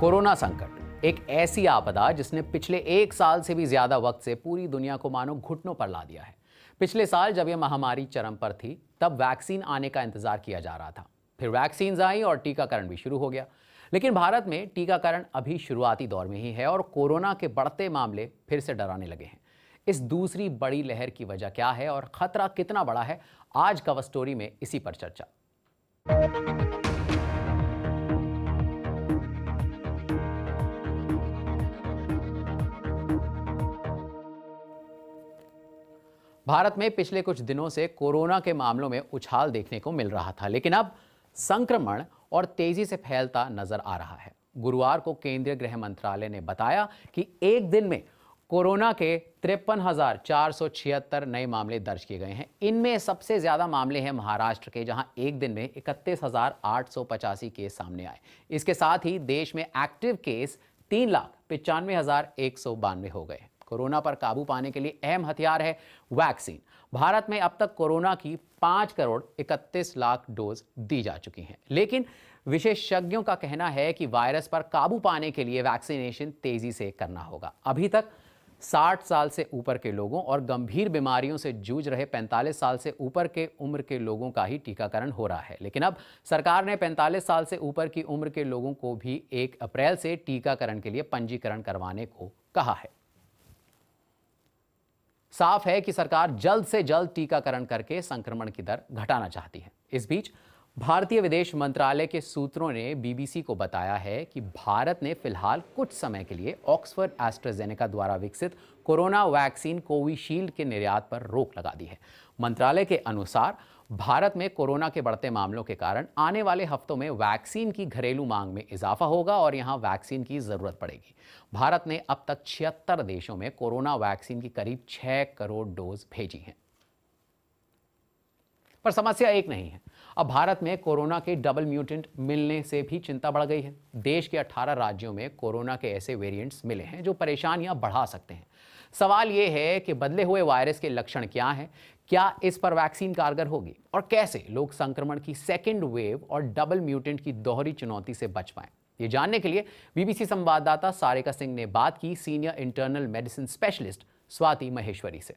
Corona संकट एक ऐसी आपदा जिसने पिछले एक साल से भी ज्यादा वक्त से पूरी दुनिया को मानो घुटनों पर ला दिया है पिछले साल जब यह महामारी चरम पर थी तब वैक्सीन आने का इंतजार किया जा रहा था फिर वैक्सीन आई और टीकाकरण भी शुरू हो गया लेकिन भारत में टीकाकरण अभी शुरुआती दौर में ही है और कोरोना के बढ़ते मामले फिर से डराने लगे हैं इस दूसरी बड़ी लहर की वजह क्या है और खतरा कितना बड़ा है आज कवर स्टोरी में इसी पर चर्चा भारत में पिछले कुछ दिनों से कोरोना के मामलों में उछाल देखने को मिल रहा था लेकिन अब संक्रमण और तेजी से फैलता नजर आ रहा है गुरुवार को केंद्रीय गृह मंत्रालय ने बताया कि एक दिन में कोरोना के तिरपन नए मामले दर्ज किए गए हैं इनमें सबसे ज़्यादा मामले हैं महाराष्ट्र के जहां एक दिन में इकतीस केस सामने आए इसके साथ ही देश में एक्टिव केस तीन लाख पिचानवे हो गए कोरोना पर काबू पाने के लिए अहम हथियार है वैक्सीन भारत में अब तक कोरोना की पाँच करोड़ इकतीस लाख डोज दी जा चुकी हैं लेकिन विशेषज्ञों का कहना है कि वायरस पर काबू पाने के लिए वैक्सीनेशन तेजी से करना होगा अभी तक 60 साल से ऊपर के लोगों और गंभीर बीमारियों से जूझ रहे 45 साल से ऊपर के उम्र के लोगों का ही टीकाकरण हो रहा है लेकिन अब सरकार ने 45 साल से ऊपर की उम्र के लोगों को भी 1 अप्रैल से टीकाकरण के लिए पंजीकरण करवाने को कहा है साफ है कि सरकार जल्द से जल्द टीकाकरण करके संक्रमण की दर घटाना चाहती है इस बीच भारतीय विदेश मंत्रालय के सूत्रों ने बीबीसी को बताया है कि भारत ने फिलहाल कुछ समय के लिए ऑक्सफर्ड एस्ट्राजेनेका द्वारा विकसित कोरोना वैक्सीन कोविशील्ड के निर्यात पर रोक लगा दी है मंत्रालय के अनुसार भारत में कोरोना के बढ़ते मामलों के कारण आने वाले हफ्तों में वैक्सीन की घरेलू मांग में इजाफा होगा और यहां वैक्सीन की ज़रूरत पड़ेगी भारत ने अब तक छिहत्तर देशों में कोरोना वैक्सीन की करीब छह करोड़ डोज भेजी हैं पर समस्या एक नहीं है अब भारत में कोरोना के डबल म्यूटेंट मिलने से भी चिंता बढ़ गई है देश के 18 राज्यों में कोरोना के ऐसे वेरिएंट्स मिले हैं जो परेशानियां बढ़ा सकते हैं सवाल ये है कि बदले हुए वायरस के लक्षण क्या हैं क्या इस पर वैक्सीन कारगर होगी और कैसे लोग संक्रमण की सेकेंड वेव और डबल म्यूटेंट की दोहरी चुनौती से बच पाएं ये जानने के लिए बीबीसी संवाददाता सारिका सिंह ने बात की senior internal medicine specialist Swati Maheshwari से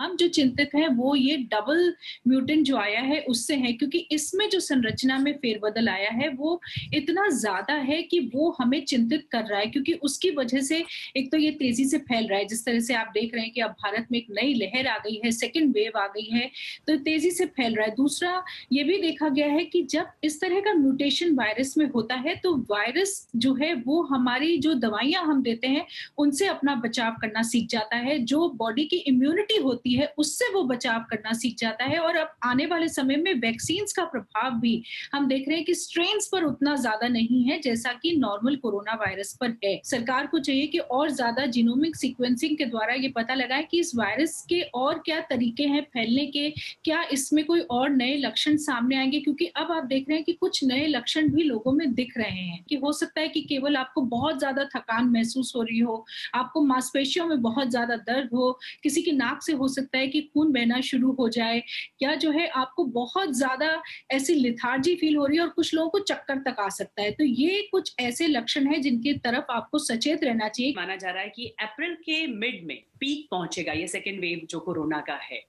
हम जो चिंतित हैं वो ये डबल म्यूटेंट जो आया है उससे है क्योंकि इसमें जो संरचना में फेरबदल आया है वो इतना ज्यादा है कि वो हमें चिंतित कर रहा है क्योंकि उसकी वजह से एक तो ये तेजी से फैल रहा है जिस तरह से आप देख रहे हैं कि अब भारत में एक नई लहर आ गई है सेकेंड वेव आ गई है तो तेजी से फैल रहा है दूसरा ये भी देखा गया है कि जब इस तरह का म्यूटेशन वायरस में होता है तो वायरस जो है वो हमारी जो दवाइयां हम देते हैं उनसे अपना बचाव करना सीख जाता है जो बॉडी की इम्यूनिटी होती होती है उससे वो बचाव करना सीख जाता है और अब आने वाले समय में वैक्सीन का प्रभाव भी हम देख रहे हैं कि स्ट्रेन पर उतना ज्यादा नहीं है जैसा कि नॉर्मल कोरोना वायरस पर है सरकार को चाहिए कि और ज्यादा जीनोमिक सिक्वेंसिंग के द्वारा ये पता लगाए कि इस वायरस के और क्या तरीके हैं फैलने के क्या इसमें कोई और नए लक्षण सामने आएंगे क्योंकि अब आप देख रहे हैं कि कुछ नए लक्षण भी लोगों में दिख रहे हैं कि हो सकता है कि केवल आपको बहुत ज्यादा थकान महसूस हो रही हो आपको मांसपेशियों में बहुत ज्यादा दर्द हो किसी की नाक से हो सकता है कि खून बहना शुरू हो जाए या जो है आपको बहुत ज्यादा ऐसी लिथार्जी फील हो रही है और कुछ लोगों को चक्कर तक आ सकता है तो ये कुछ ऐसे लक्षण है जिनके तरफ आपको सचेत रहना चाहिए माना जा रहा है कि अप्रैल के मिड में पीक पहुंचेगा ये सेकेंड वेव जो कोरोना का है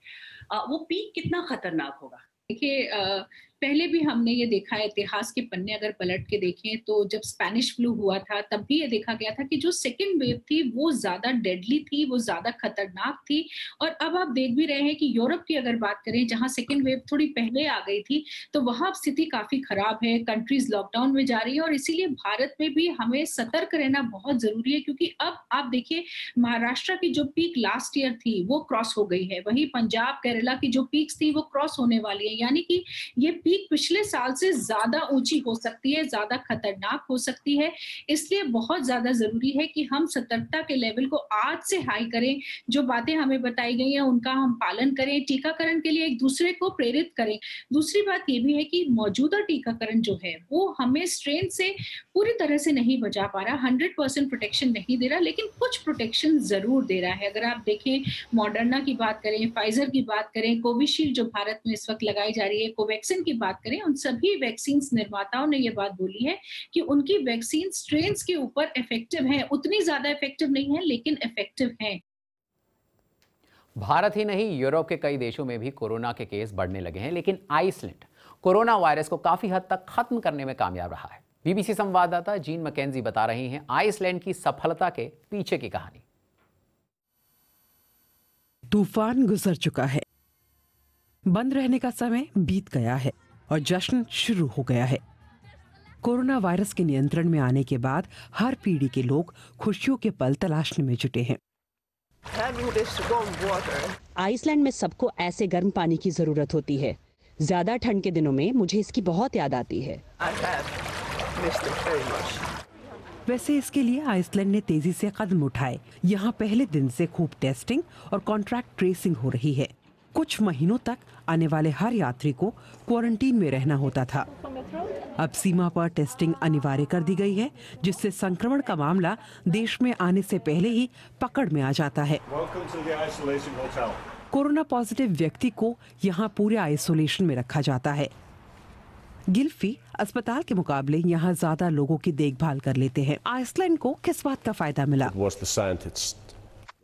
वो पीक कितना खतरनाक होगा देखिए पहले भी हमने ये देखा है इतिहास के पन्ने अगर पलट के देखें तो जब स्पेनिश फ्लू हुआ था तब भी ये देखा गया था कि जो सेकेंड वेव थी वो ज्यादा डेडली थी वो ज्यादा खतरनाक थी और अब आप देख भी रहे हैं कि यूरोप की अगर बात करें जहां सेकेंड वेव थोड़ी पहले आ गई थी तो वहां स्थिति काफी खराब है कंट्रीज लॉकडाउन में जा रही है और इसीलिए भारत में भी हमें सतर्क रहना बहुत जरूरी है क्योंकि अब आप देखिए महाराष्ट्र की जो पीक लास्ट ईयर थी वो क्रॉस हो गई है वही पंजाब केरला की जो पीक थी वो क्रॉस होने वाली है यानी कि ये पीक भी पिछले साल से ज्यादा ऊंची हो सकती है ज्यादा खतरनाक हो सकती है इसलिए बहुत ज्यादा जरूरी है कि हम सतर्कता के लेवल को आज से हाई करें जो बातें हमें बताई गई हैं उनका हम पालन करें टीकाकरण के लिए एक दूसरे को प्रेरित करें दूसरी बात ये भी है कि मौजूदा टीकाकरण जो है वो हमें स्ट्रेन से पूरी तरह से नहीं बचा पा रहा हंड्रेड परसेंट प्रोटेक्शन नहीं दे रहा लेकिन कुछ प्रोटेक्शन जरूर दे रहा है अगर आप देखें मॉडर्ना की बात करें फाइजर की बात करें कोविशील्ड जो भारत में इस वक्त लगाई जा रही है कोवैक्सिन की बात करें उन सभी वैक्सीन निर्माताओं ने यह बात बोली है कि उनकी वैक्सीन स्ट्रेन के ऊपर इफेक्टिव है उतनी ज्यादा इफेक्टिव नहीं है लेकिन इफेक्टिव है भारत ही नहीं यूरोप के कई देशों में भी कोरोना के केस बढ़ने लगे हैं लेकिन आइसलैंड कोरोना वायरस को काफी हद तक खत्म करने में कामयाब रहा है बीबीसी संवाददाता जीन मकेंजी बता रही हैं आइसलैंड की सफलता के पीछे की कहानी तूफान गुजर चुका है बंद रहने का समय बीत गया है और जश्न शुरू हो गया है कोरोना वायरस के नियंत्रण में आने के बाद हर पीढ़ी के लोग खुशियों के पल तलाशने में जुटे हैं आइसलैंड में सबको ऐसे गर्म पानी की जरूरत होती है ज्यादा ठंड के दिनों में मुझे इसकी बहुत याद आती है वैसे इसके लिए आइसलैंड ने तेजी से कदम उठाए यहाँ पहले दिन से खूब टेस्टिंग और कॉन्ट्रैक्ट ट्रेसिंग हो रही है कुछ महीनों तक आने वाले हर यात्री को क्वारंटीन में रहना होता था अब सीमा पर टेस्टिंग अनिवार्य कर दी गई है जिससे संक्रमण का मामला देश में आने से पहले ही पकड़ में आ जाता है कोरोना पॉजिटिव व्यक्ति को यहाँ पूरे आइसोलेशन में रखा जाता है गिल्फी अस्पताल के मुकाबले यहाँ ज्यादा लोगों की देखभाल कर लेते हैं आइसलैंड को किस बात का फायदा मिला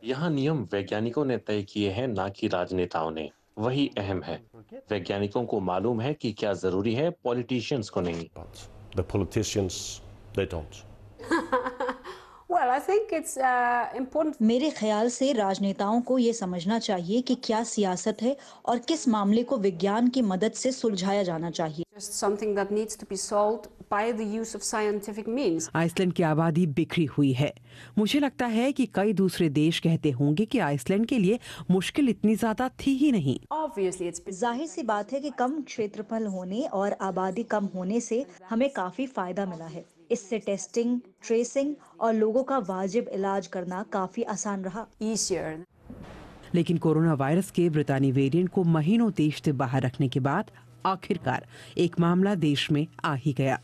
यहाँ नियम वैज्ञानिकों ने तय किए हैं ना कि राजनेताओं ने वही अहम है वैज्ञानिकों को मालूम है कि क्या जरूरी है पॉलिटिशियंस को नहीं the politicians they don't well i think it's uh, important मेरे ख्याल से राजनेताओं को ये समझना चाहिए कि क्या सियासत है और किस मामले को विज्ञान की मदद से सुलझाया जाना चाहिए just something that needs to be solved by the use of scientific means. Iceland की आबादी बिखरी हुई है मुझे लगता है कि कई दूसरे देश कहते होंगे कि आइसलैंड के लिए मुश्किल इतनी ज्यादा थी ही नहीं जाहिर सी बात है कि कम क्षेत्रफल होने और आबादी कम होने से हमें काफी फायदा मिला है इससे टेस्टिंग ट्रेसिंग और लोगों का वाजिब इलाज करना काफी आसान रहा Easier. लेकिन कोरोना वायरस के ब्रितानी वेरिएंट को महीनों देश से बाहर रखने के बाद आखिरकार एक मामला देश में आ ही गया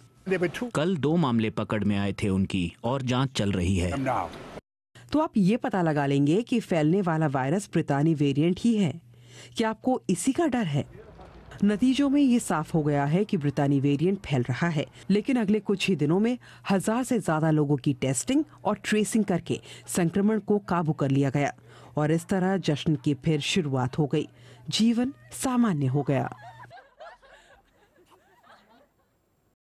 कल दो मामले पकड़ में आए थे उनकी और जांच चल रही है तो आप ये पता लगा लेंगे कि फैलने वाला वायरस ब्रितानी वेरिएंट ही है क्या आपको इसी का डर है नतीजों में ये साफ हो गया है कि ब्रितानी वेरिएंट फैल रहा है लेकिन अगले कुछ ही दिनों में हजार से ज्यादा लोगों की टेस्टिंग और ट्रेसिंग करके संक्रमण को काबू कर लिया गया और इस तरह जश्न की फिर शुरुआत हो गई जीवन सामान्य हो गया